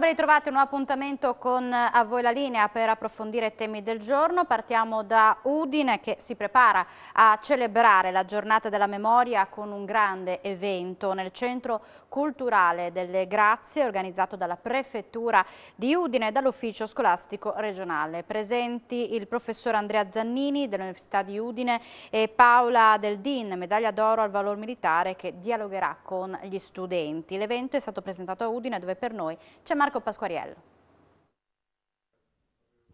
Allora ben ritrovati, un nuovo appuntamento con eh, a voi la linea per approfondire temi del giorno. Partiamo da Udine che si prepara a celebrare la giornata della memoria con un grande evento nel centro culturale delle grazie organizzato dalla Prefettura di Udine e dall'Ufficio Scolastico Regionale. Presenti il professor Andrea Zannini dell'Università di Udine e Paola Del Din, medaglia d'oro al valor militare che dialogherà con gli studenti. L'evento è stato presentato a Udine dove per noi c'è Marco Pasquariello.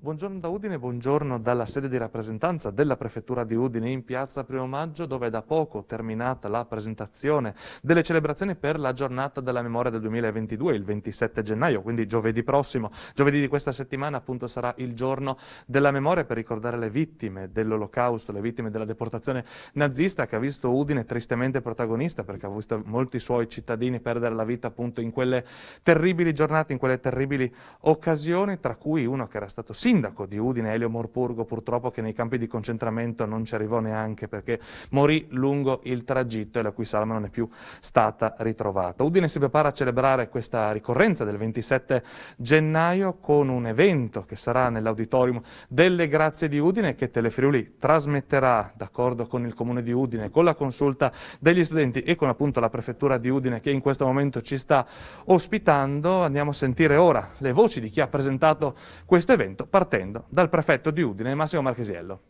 Buongiorno da Udine, buongiorno dalla sede di rappresentanza della Prefettura di Udine in piazza Primo Maggio dove è da poco terminata la presentazione delle celebrazioni per la giornata della memoria del 2022, il 27 gennaio, quindi giovedì prossimo. Giovedì di questa settimana appunto sarà il giorno della memoria per ricordare le vittime dell'olocausto, le vittime della deportazione nazista che ha visto Udine tristemente protagonista perché ha visto molti suoi cittadini perdere la vita appunto in quelle terribili giornate, in quelle terribili occasioni, tra cui uno che era stato sindaco sindaco di Udine, Elio Morpurgo, purtroppo che nei campi di concentramento non ci arrivò neanche perché morì lungo il tragitto e la cui salma non è più stata ritrovata. Udine si prepara a celebrare questa ricorrenza del 27 gennaio con un evento che sarà nell'auditorium delle Grazie di Udine che Telefriuli trasmetterà d'accordo con il Comune di Udine, con la consulta degli studenti e con appunto la Prefettura di Udine che in questo momento ci sta ospitando. Andiamo a sentire ora le voci di chi ha presentato questo evento partendo dal prefetto di Udine, Massimo Marchesiello.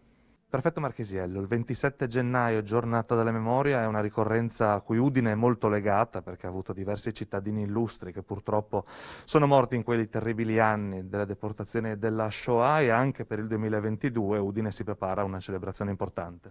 Prefetto Marchesiello, il 27 gennaio, giornata della memoria, è una ricorrenza a cui Udine è molto legata perché ha avuto diversi cittadini illustri che purtroppo sono morti in quei terribili anni della deportazione della Shoah e anche per il 2022 Udine si prepara a una celebrazione importante.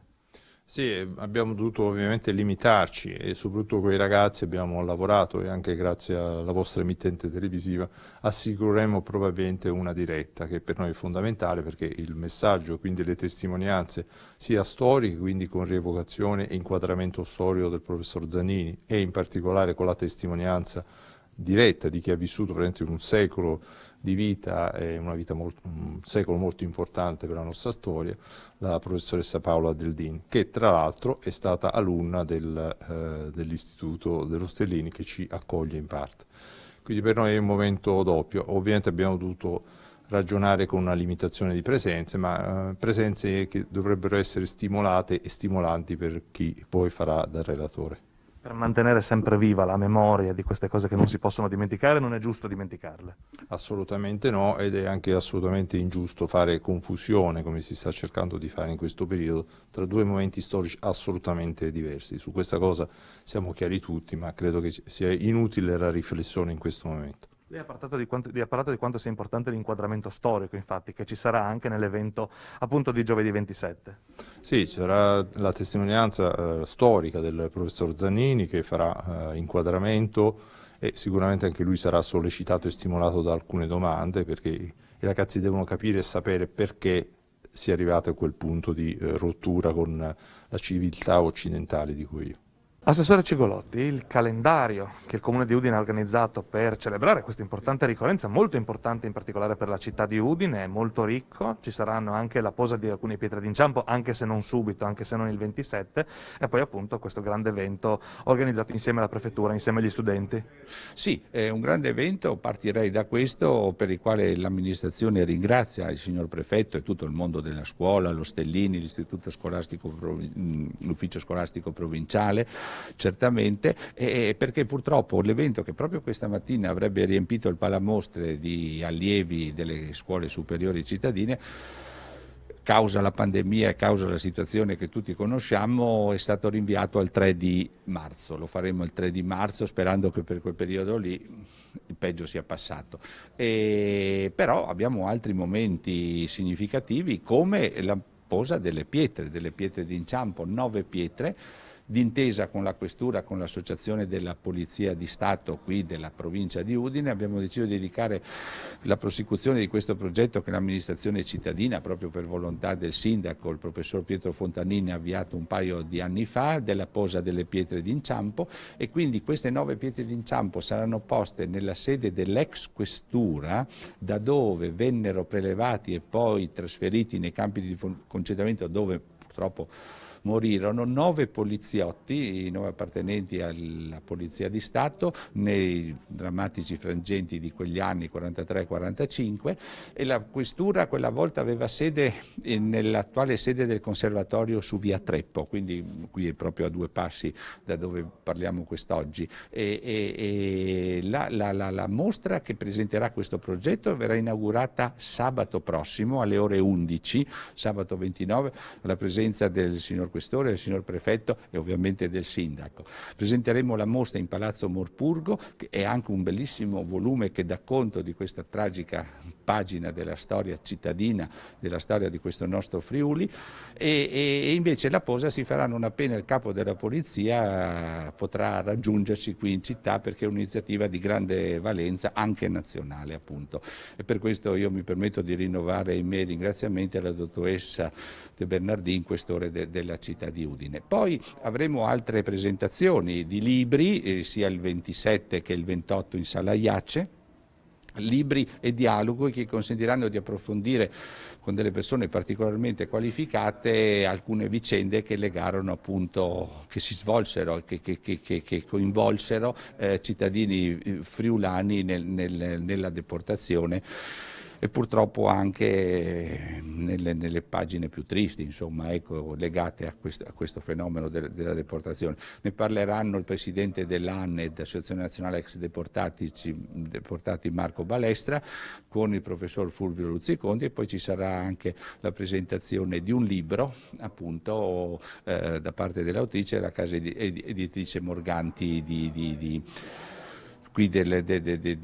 Sì, abbiamo dovuto ovviamente limitarci e soprattutto con i ragazzi abbiamo lavorato e anche grazie alla vostra emittente televisiva assicureremo probabilmente una diretta che per noi è fondamentale perché il messaggio, quindi le testimonianze sia storiche, quindi con rievocazione e inquadramento storico del professor Zanini e in particolare con la testimonianza diretta di chi ha vissuto praticamente un secolo di vita e vita molto, un secolo molto importante per la nostra storia, la professoressa Paola Deldin, che tra l'altro è stata alunna del, eh, dell'Istituto dello Stellini che ci accoglie in parte. Quindi per noi è un momento doppio, ovviamente abbiamo dovuto ragionare con una limitazione di presenze, ma eh, presenze che dovrebbero essere stimolate e stimolanti per chi poi farà da relatore. Per mantenere sempre viva la memoria di queste cose che non si possono dimenticare, non è giusto dimenticarle. Assolutamente no, ed è anche assolutamente ingiusto fare confusione, come si sta cercando di fare in questo periodo, tra due momenti storici assolutamente diversi. Su questa cosa siamo chiari tutti, ma credo che sia inutile la riflessione in questo momento. Lei ha parlato, di quanto, parlato di quanto sia importante l'inquadramento storico, infatti, che ci sarà anche nell'evento appunto di giovedì 27. Sì, c'era la testimonianza eh, storica del professor Zannini che farà eh, inquadramento e sicuramente anche lui sarà sollecitato e stimolato da alcune domande perché i ragazzi devono capire e sapere perché si è arrivato a quel punto di eh, rottura con la civiltà occidentale di cui Assessore Cigolotti, il calendario che il Comune di Udine ha organizzato per celebrare questa importante ricorrenza, molto importante in particolare per la città di Udine, è molto ricco, ci saranno anche la posa di alcune pietre d'inciampo, anche se non subito, anche se non il 27, e poi appunto questo grande evento organizzato insieme alla Prefettura, insieme agli studenti. Sì, è un grande evento, partirei da questo, per il quale l'amministrazione ringrazia il signor Prefetto e tutto il mondo della scuola, lo Stellini, l'Istituto Scolastico, mm, l'Ufficio Scolastico Provinciale, certamente, eh, perché purtroppo l'evento che proprio questa mattina avrebbe riempito il palamostre di allievi delle scuole superiori cittadine, causa la pandemia e causa la situazione che tutti conosciamo, è stato rinviato al 3 di marzo. Lo faremo il 3 di marzo sperando che per quel periodo lì il peggio sia passato. E, però abbiamo altri momenti significativi come la posa delle pietre, delle pietre d'inciampo, nove pietre D'intesa con la Questura, con l'Associazione della Polizia di Stato qui della provincia di Udine, abbiamo deciso di dedicare la prosecuzione di questo progetto che l'amministrazione cittadina, proprio per volontà del sindaco, il professor Pietro Fontanini, ha avviato un paio di anni fa, della posa delle pietre d'inciampo e quindi queste nove pietre d'inciampo saranno poste nella sede dell'ex Questura, da dove vennero prelevati e poi trasferiti nei campi di concentramento dove purtroppo morirono nove poliziotti, nove appartenenti alla Polizia di Stato, nei drammatici frangenti di quegli anni 43-45 e la questura quella volta aveva sede nell'attuale sede del Conservatorio su via Treppo, quindi qui è proprio a due passi da dove parliamo quest'oggi. E, e, e la, la, la, la mostra che presenterà questo progetto verrà inaugurata sabato prossimo alle ore 11, sabato 29, alla presenza del signor questore, del signor prefetto e ovviamente del sindaco. Presenteremo la mostra in Palazzo Morpurgo, che è anche un bellissimo volume che dà conto di questa tragica pagina della storia cittadina, della storia di questo nostro Friuli e, e invece la posa si farà non appena il capo della polizia potrà raggiungerci qui in città perché è un'iniziativa di grande valenza anche nazionale appunto e per questo io mi permetto di rinnovare i miei ringraziamenti alla dottoressa De Bernardin, questore de, della città di Udine. Poi avremo altre presentazioni di libri eh, sia il 27 che il 28 in Sala Iace libri e dialogo che consentiranno di approfondire con delle persone particolarmente qualificate alcune vicende che legarono appunto, che si svolsero, che, che, che, che coinvolsero eh, cittadini eh, friulani nel, nel, nella deportazione e purtroppo anche nelle, nelle pagine più tristi, insomma, ecco, legate a, quest, a, questo fenomeno de, della deportazione. Ne parleranno il presidente dell'ANED, Associazione Nazionale Ex Deportati, Deportati Marco Balestra, con il professor Fulvio Luzziconti e poi ci sarà anche la presentazione di un libro, appunto, eh, da parte dell'autrice, la casa editrice Morganti di, di, di qui delle, de, de, de,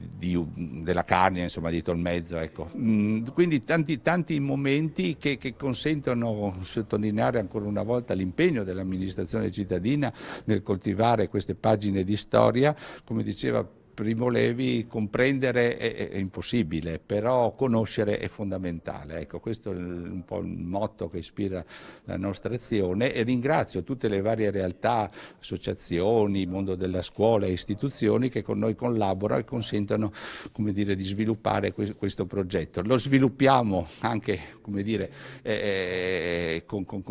della carne, insomma, di tolmezzo. Ecco. Mm, quindi tanti, tanti momenti che, che, consentono sottolineare ancora una volta l'impegno dell'amministrazione cittadina nel coltivare queste pagine di storia, come diceva Primo Levi comprendere è, è, impossibile, però conoscere è fondamentale. Ecco, questo è un po' il motto che ispira la nostra azione e ringrazio tutte le varie realtà, associazioni, mondo della scuola e istituzioni che con noi collaborano e consentono come dire, di sviluppare questo, progetto. Lo sviluppiamo anche dire, eh, eh con, con,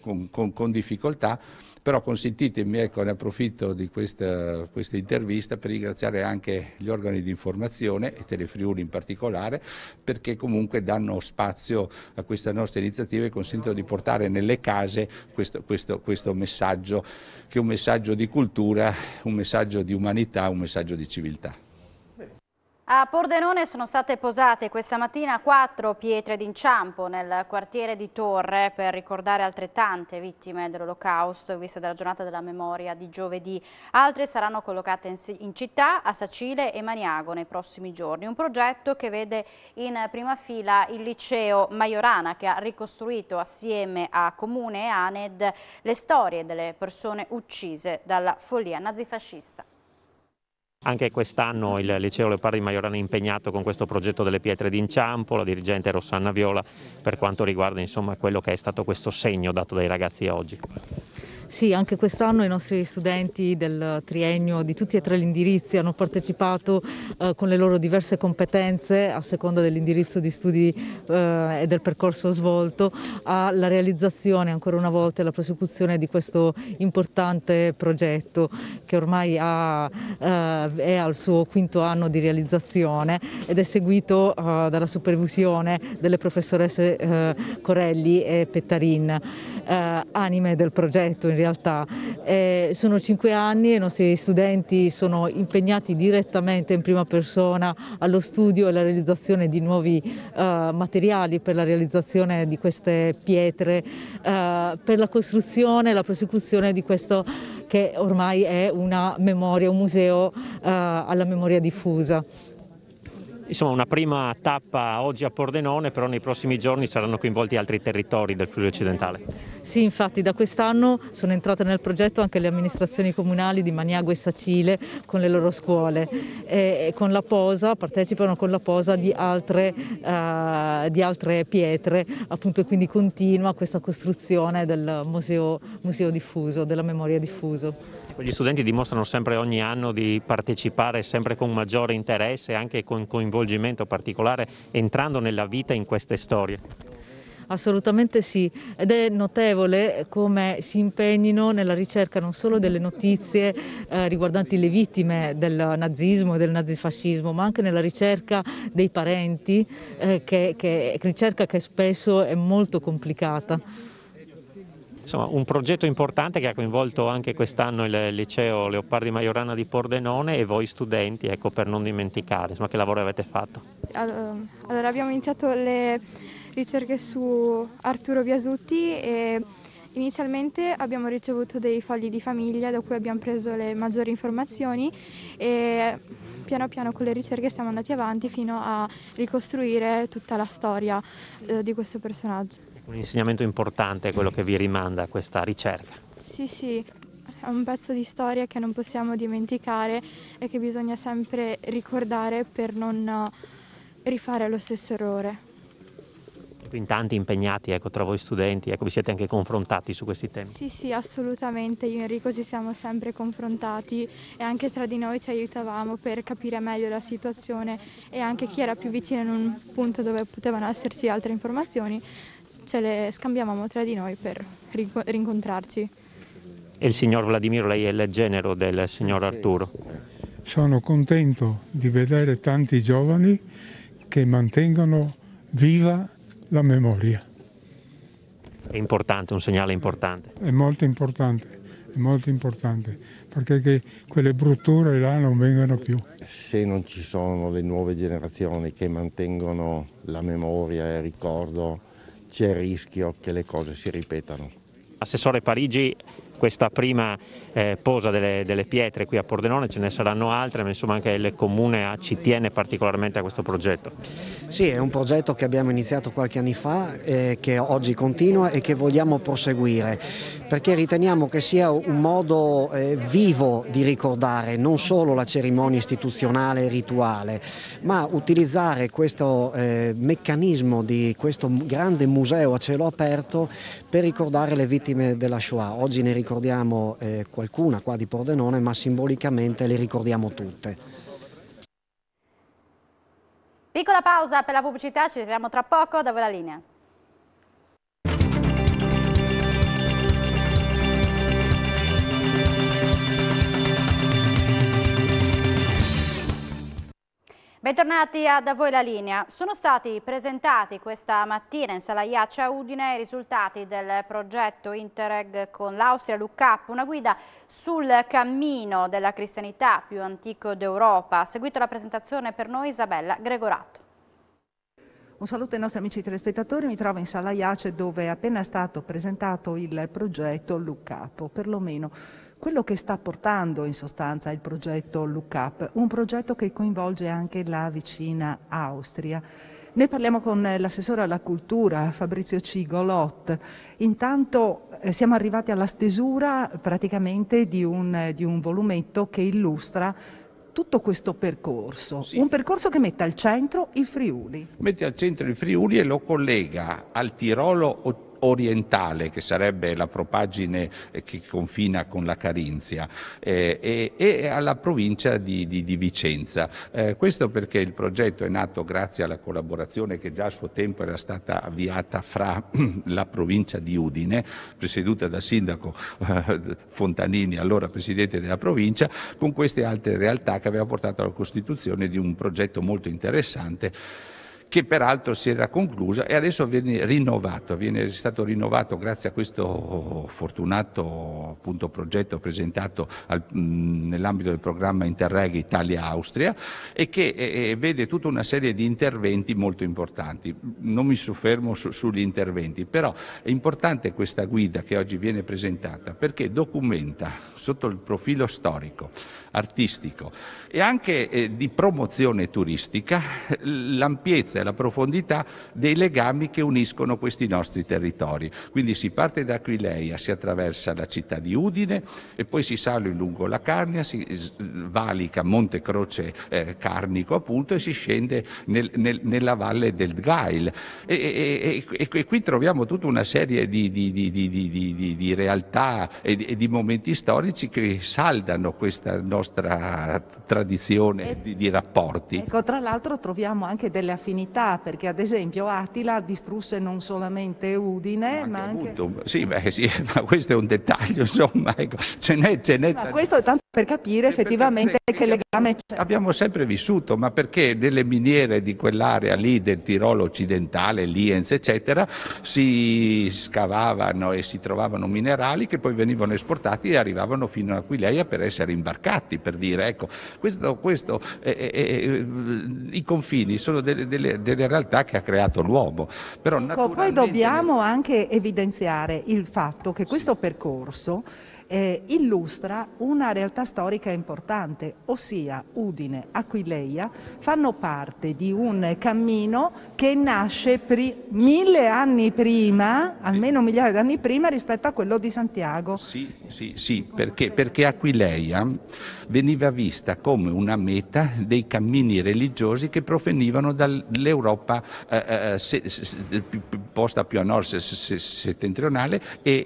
con, con difficoltà, però consentitemi, ecco, ne approfitto di questa, questa intervista per ringraziare anche anche gli organi di informazione e Telefriuli in particolare perché comunque danno spazio a questa nostra iniziativa e consentono di portare nelle case questo, questo, questo messaggio che è un messaggio di cultura, un messaggio di umanità, un messaggio di civiltà. A Pordenone sono state posate questa mattina quattro pietre d'inciampo nel quartiere di Torre per ricordare altrettante vittime dell'olocausto in vista della giornata della memoria di giovedì. Altre saranno collocate in città, a Sacile e Maniago nei prossimi giorni. Un progetto che vede in prima fila il liceo Maiorana che ha ricostruito assieme a Comune e Aned le storie delle persone uccise dalla follia nazifascista. Anche quest'anno il liceo Leopardi Maiorana è impegnato con questo progetto delle pietre d'inciampo, la dirigente Rossanna Viola per quanto riguarda insomma, quello che è stato questo segno dato dai ragazzi oggi. Sì, anche quest'anno i nostri studenti del triennio di tutti e tre gli indirizzi hanno partecipato eh, con le loro diverse competenze a seconda dell'indirizzo di studi eh, e del percorso svolto alla realizzazione ancora una volta e alla prosecuzione di questo importante progetto che ormai ha, eh, è al suo quinto anno di realizzazione ed è seguito eh, dalla supervisione delle professoresse eh, Corelli e Pettarin, eh, anime del progetto in realtà. Eh, sono cinque anni e i nostri studenti sono impegnati direttamente in prima persona allo studio e alla realizzazione di nuovi eh, materiali per la realizzazione di queste pietre, eh, per la costruzione e la prosecuzione di questo che ormai è una memoria, un museo eh, alla memoria diffusa. Insomma una prima tappa oggi a Pordenone, però nei prossimi giorni saranno coinvolti altri territori del Friuli occidentale. Sì, infatti da quest'anno sono entrate nel progetto anche le amministrazioni comunali di Maniago e Sacile con le loro scuole e con la posa, partecipano con la posa di altre, uh, di altre pietre, appunto quindi continua questa costruzione del museo, museo diffuso, della memoria diffuso gli studenti dimostrano sempre ogni anno di partecipare sempre con maggiore interesse e anche con coinvolgimento particolare entrando nella vita in queste storie. Assolutamente sì, ed è notevole come si impegnino nella ricerca non solo delle notizie eh, riguardanti le vittime del nazismo e del nazifascismo, ma anche nella ricerca dei parenti, eh, che, che, ricerca che spesso è molto complicata. Insomma, un progetto importante che ha coinvolto anche quest'anno il liceo Leopardi Maiorana di Pordenone e voi studenti, ecco, per non dimenticare, insomma, che lavoro avete fatto? Allora, abbiamo iniziato le ricerche su Arturo Biasutti e Inizialmente abbiamo ricevuto dei fogli di famiglia da cui abbiamo preso le maggiori informazioni e piano piano con le ricerche siamo andati avanti fino a ricostruire tutta la storia eh, di questo personaggio. Un insegnamento importante è quello che vi rimanda a questa ricerca. Sì, sì, è un pezzo di storia che non possiamo dimenticare e che bisogna sempre ricordare per non eh, rifare lo stesso errore. Ecco, in tanti impegnati ecco, tra voi studenti, ecco, vi siete anche confrontati su questi temi? Sì, sì, assolutamente, io e Enrico ci siamo sempre confrontati e anche tra di noi ci aiutavamo per capire meglio la situazione e anche chi era più vicino in un punto dove potevano esserci altre informazioni ce le scambiavamo tra di noi per rincontrarci. E il signor Vladimiro, lei è il genero del signor Arturo? Sono contento di vedere tanti giovani che mantengono viva la memoria. È importante, un segnale importante. È molto importante, è molto importante, perché quelle brutture là non vengano più. Se non ci sono le nuove generazioni che mantengono la memoria e il ricordo c'è il rischio che le cose si ripetano. Assessore Parigi, questa prima eh, posa delle, delle, pietre qui a Pordenone, ce ne saranno altre, ma insomma anche il comune ci tiene particolarmente a questo progetto. Sì, è un progetto che abbiamo iniziato qualche anno fa, eh, che oggi continua e che vogliamo proseguire, perché riteniamo che sia un modo eh, vivo di ricordare non solo la cerimonia istituzionale e rituale, ma utilizzare questo eh, meccanismo di questo grande museo a cielo aperto per ricordare le vittime della Shoah. Oggi ne ricordiamo ricordiamo eh, qualcuna qua di Pordenone, ma simbolicamente le ricordiamo tutte. Piccola pausa per la pubblicità, ci ritroviamo tra poco, davo la linea. Bentornati a Da Voi la Linea. Sono stati presentati questa mattina in Sala Iaccia Udine i risultati del progetto Interreg con l'Austria Look Up, una guida sul cammino della cristianità più antico d'Europa. Ha seguito la presentazione per noi Isabella Gregorato. Un saluto ai nostri amici telespettatori, mi trovo in Sala Iace dove è appena stato presentato il progetto Look Up, perlomeno quello che sta portando in sostanza il progetto Look Up, un progetto che coinvolge anche la vicina Austria. Ne parliamo con l'assessore alla cultura Fabrizio Cigolot. Intanto eh, siamo arrivati alla stesura praticamente di un, di un volumetto che illustra tutto questo percorso, sì. un percorso che mette al centro il Friuli. Mette al centro il Friuli e lo collega al Tirolo orientale, che sarebbe la propagine eh, che confina con la Carinzia, eh, e, e, alla provincia di, di, di Vicenza. Eh, questo perché il progetto è nato grazie alla collaborazione che già a suo tempo era stata avviata fra la provincia di Udine, presieduta dal sindaco eh, Fontanini, allora presidente della provincia, con queste altre realtà che aveva portato alla costituzione di un progetto molto interessante che peraltro si era conclusa e adesso viene rinnovato, viene stato rinnovato grazie a questo fortunato appunto, progetto presentato al, mh, nell'ambito del programma Interreg Italia-Austria e che eh, eh, vede tutta una serie di interventi molto importanti. Non mi soffermo su, sugli interventi, però è importante questa guida che oggi viene presentata perché documenta sotto il profilo storico artistico e anche eh, di promozione turistica, l'ampiezza e la profondità dei legami che uniscono questi nostri territori. Quindi si parte da Aquileia, si attraversa la città di Udine e poi si sale lungo la Carnia, si valica Monte Croce eh, Carnico appunto e si scende nel, nel, nella valle del Gail. E, e, e, e, qui troviamo tutta una serie di, di, di, di realtà e di momenti storici che saldano questa nostra nostra tradizione e, di, di, rapporti. Ecco, tra l'altro troviamo anche delle affinità, perché ad esempio Attila distrusse non solamente Udine, ma, ma anche... Sì, beh, sì, ma questo è un dettaglio, insomma, ecco, ce n'è... Ce n'è ma questo è tanto per capire eh, effettivamente perché, che legame c'è. Abbiamo sempre vissuto, ma perché nelle miniere di quell'area lì del Tirolo occidentale, Lienz, eccetera, si scavavano e si trovavano minerali che poi venivano esportati e arrivavano fino a Aquileia per essere imbarcati. Monti per dire, ecco, questo, questo, eh eh, eh, eh, i confini sono delle, delle, delle, realtà che ha creato l'uomo. Però ecco, naturalmente... Poi dobbiamo anche evidenziare il fatto che questo percorso eh, illustra una realtà storica importante, ossia Udine, Aquileia, fanno parte di un cammino che nasce mille anni prima, almeno migliaia di anni prima, rispetto a quello di Santiago. Sì, sì, sì perché, perché Aquileia veniva vista come una meta dei cammini religiosi che provenivano dall'Europa eh, eh, eh, posta più a nord settentrionale e,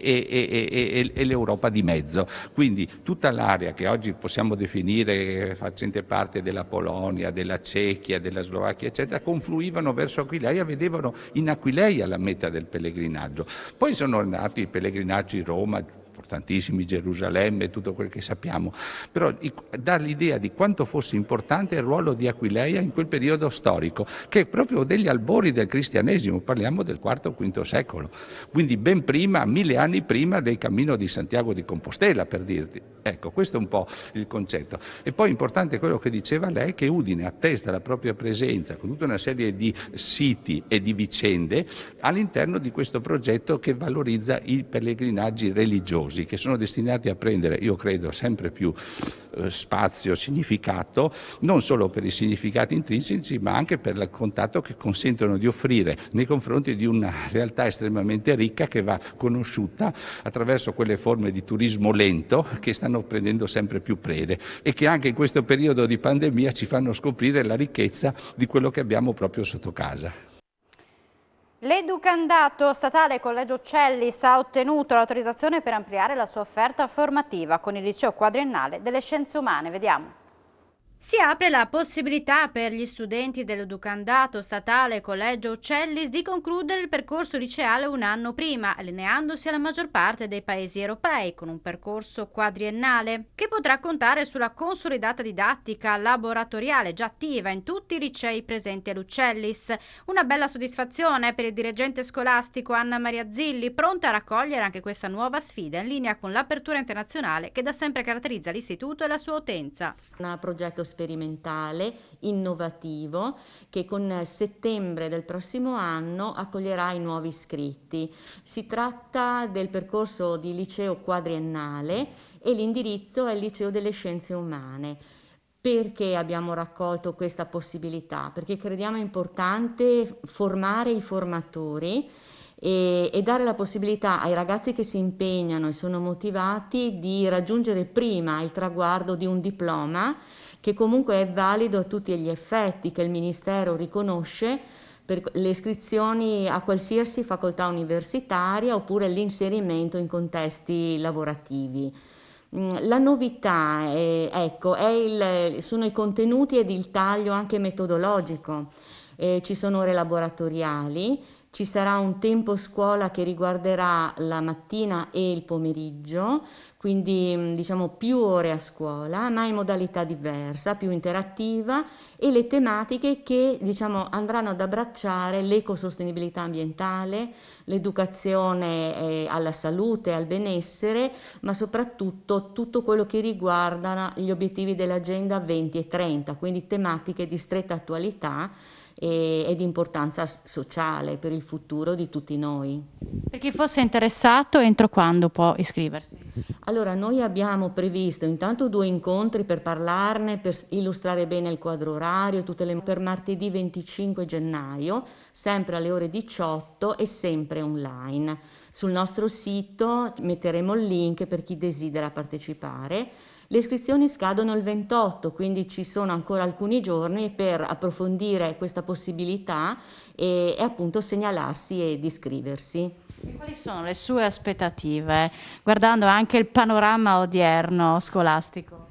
e l'Europa di Mezzo mezzo. Quindi tutta l'area che oggi possiamo definire eh, facente parte della Polonia, della Cecchia, della Slovacchia, eccetera, confluivano verso Aquileia, vedevano in Aquileia la meta del pellegrinaggio. Poi sono andati i pellegrinaggi Roma, importantissimi, Gerusalemme, tutto quel che sappiamo, però dà l'idea di quanto fosse importante il ruolo di Aquileia in quel periodo storico, che è proprio degli albori del cristianesimo, parliamo del IV-V secolo, quindi ben prima, mille anni prima del cammino di Santiago di Compostela, per dirti. Ecco, questo è un po' il concetto. E poi importante quello che diceva lei, che Udine attesta la propria presenza con tutta una serie di siti e di vicende all'interno di questo progetto che valorizza i pellegrinaggi religiosi paesi che sono destinati a prendere, io credo, sempre più eh, spazio, significato, non solo per i significati intrinseci, ma anche per il contatto che consentono di offrire nei confronti di una realtà estremamente ricca che va conosciuta attraverso quelle forme di turismo lento che stanno prendendo sempre più prede e che anche in questo periodo di pandemia ci fanno scoprire la ricchezza di quello che abbiamo proprio sotto casa. L'educandato statale Collegio Cellis ha ottenuto l'autorizzazione per ampliare la sua offerta formativa con il liceo quadriennale delle scienze umane. Vediamo. Si apre la possibilità per gli studenti dell'educandato statale Collegio Uccellis di concludere il percorso liceale un anno prima, allineandosi alla maggior parte dei paesi europei con un percorso quadriennale che potrà contare sulla consolidata didattica laboratoriale già attiva in tutti i licei presenti all'Uccellis. Una bella soddisfazione per il dirigente scolastico Anna Maria Zilli, pronta a raccogliere anche questa nuova sfida in linea con l'apertura internazionale che da sempre caratterizza l'istituto e la sua utenza. Un progetto sperimentale innovativo che con settembre del prossimo anno accoglierà i nuovi iscritti. Si tratta del percorso di liceo quadriennale e l'indirizzo è il liceo delle scienze umane. Perché abbiamo raccolto questa possibilità? Perché crediamo importante formare i formatori e, e, dare la possibilità ai ragazzi che si impegnano e sono motivati di raggiungere prima il traguardo di un diploma che comunque è valido a tutti gli effetti, che il Ministero riconosce per le iscrizioni a qualsiasi facoltà universitaria oppure l'inserimento in contesti lavorativi. Mm, la novità è, ecco, è il, sono i contenuti ed il taglio anche metodologico. Eh, ci sono relaboratoriali ci sarà un tempo scuola che riguarderà la mattina e il pomeriggio, quindi mm, diciamo più ore a scuola, ma in modalità diversa, più interattiva e le tematiche che diciamo, andranno ad abbracciare l'ecosostenibilità ambientale, l'educazione eh, alla salute, al benessere, ma soprattutto tutto quello che riguarda gli obiettivi dell'agenda 20 e 30, quindi tematiche di stretta attualità e, e di importanza sociale per il futuro di tutti noi. Per chi fosse interessato, entro quando può iscriversi? Allora, noi abbiamo previsto intanto due incontri per parlarne, per illustrare bene il quadro orario, le... per martedì 25 gennaio, sempre alle ore 18 e sempre online. Sul nostro sito metteremo il link per chi desidera partecipare le iscrizioni scadono il 28, quindi ci sono ancora alcuni giorni per approfondire questa possibilità e, e appunto segnalarsi e iscriversi. Quali sono le sue aspettative, guardando anche il panorama odierno scolastico?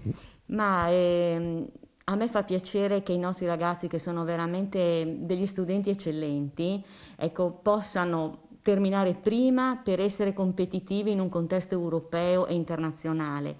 Ma ehm, a me fa piacere che i nostri ragazzi, che sono veramente degli studenti eccellenti, ecco, possano terminare prima per essere competitivi in un contesto europeo e internazionale.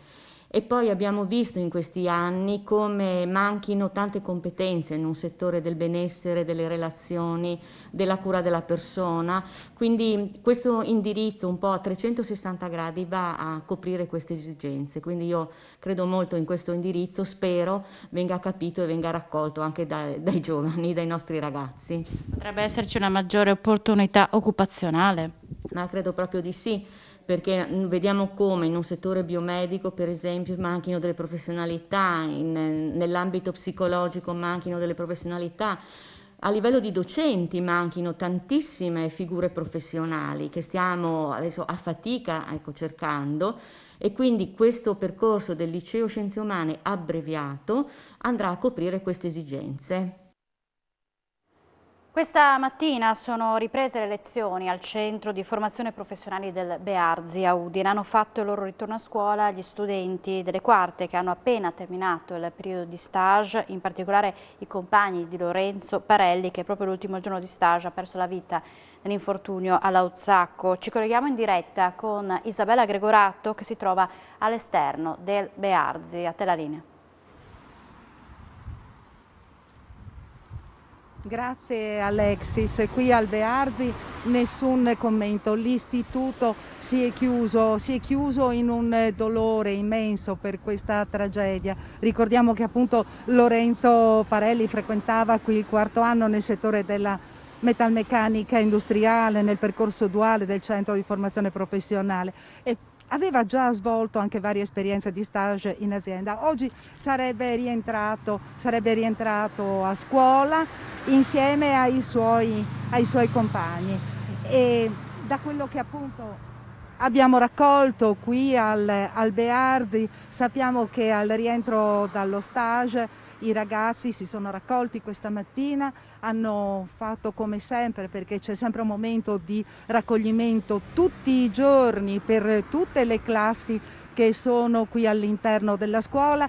E poi abbiamo visto in questi anni come manchino tante competenze in un settore del benessere, delle relazioni, della cura della persona. Quindi questo indirizzo un po' a 360 gradi va a coprire queste esigenze. Quindi io credo molto in questo indirizzo, spero venga capito e venga raccolto anche dai, dai giovani, dai nostri ragazzi. Potrebbe esserci una maggiore opportunità occupazionale? Ma credo proprio di sì perché mm, vediamo come in un settore biomedico, per esempio, manchino delle professionalità, in, nell'ambito psicologico manchino delle professionalità, a livello di docenti manchino tantissime figure professionali che stiamo adesso a fatica ecco, cercando e quindi questo percorso del liceo scienze umane abbreviato andrà a coprire queste esigenze. Questa mattina sono riprese le lezioni al centro di formazione professionale del Bearzi a Udine. Hanno fatto il loro ritorno a scuola gli studenti delle quarte che hanno appena terminato il periodo di stage, in particolare i compagni di Lorenzo Parelli che proprio l'ultimo giorno di stage ha perso la vita nell'infortunio all'Auzacco. Ci colleghiamo in diretta con Isabella Gregorato che si trova all'esterno del Bearzi. A te la linea. Grazie Alexis, qui al Bearzi nessun commento, l'istituto si è, chiuso, si è chiuso in un dolore immenso per questa tragedia. Ricordiamo che appunto Lorenzo Parelli frequentava qui il quarto anno nel settore della metalmeccanica industriale nel percorso duale del centro di formazione professionale e aveva già svolto anche varie esperienze di stage in azienda. Oggi sarebbe rientrato, sarebbe rientrato a scuola insieme ai suoi, ai suoi compagni. E da quello che appunto abbiamo raccolto qui al, al Bearzi sappiamo che al rientro dallo stage i ragazzi si sono raccolti questa mattina, hanno fatto come sempre perché c'è sempre un momento di raccoglimento tutti i giorni per tutte le classi che sono qui all'interno della scuola,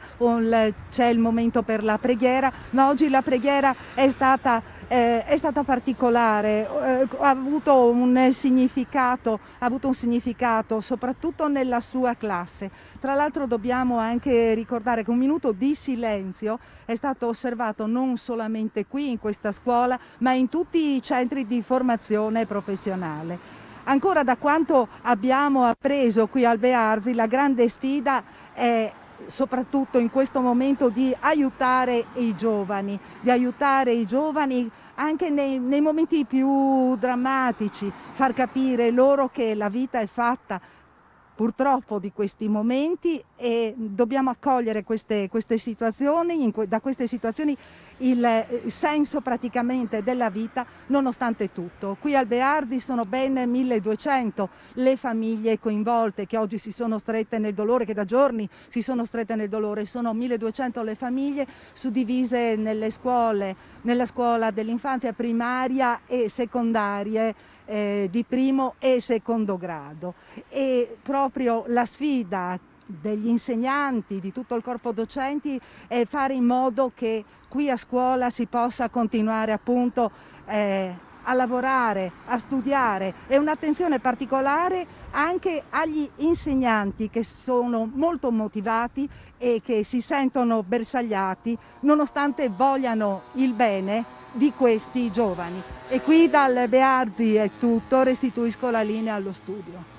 c'è il momento per la preghiera, ma oggi la preghiera è stata eh, è stata particolare, eh, ha, avuto ha, avuto un significato, soprattutto nella sua classe. Tra l'altro dobbiamo anche ricordare che un minuto di silenzio è stato osservato non solamente qui in questa scuola, ma in tutti i centri di formazione professionale. Ancora da quanto abbiamo appreso qui al Bearzi, la grande sfida è soprattutto in questo momento di aiutare i giovani, di aiutare i giovani anche nei, nei momenti più drammatici, far capire loro che la vita è fatta purtroppo di questi momenti e dobbiamo accogliere queste, queste situazioni, que, da queste situazioni il, senso praticamente della vita nonostante tutto. Qui al Beardi sono ben 1200 le famiglie coinvolte che oggi si sono strette nel dolore, che da giorni si sono strette nel dolore, sono 1200 le famiglie suddivise nelle scuole, nella scuola dell'infanzia primaria e secondaria. eh, di primo e secondo grado. E proprio proprio la sfida degli insegnanti, di tutto il corpo docenti è fare in modo che qui a scuola si possa continuare appunto eh, a lavorare, a studiare e un'attenzione particolare anche agli insegnanti che sono molto motivati e che si sentono bersagliati nonostante vogliano il bene di questi giovani. E qui dal Bearzi è tutto, restituisco la linea allo studio.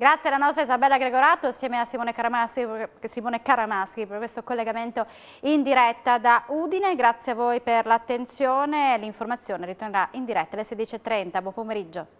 Grazie alla nostra Isabella Gregorato assieme a Simone Caramaschi, Simone Caramaschi per questo collegamento in diretta da Udine. Grazie a voi per l'attenzione. L'informazione ritornerà in diretta alle 16.30. Buon pomeriggio.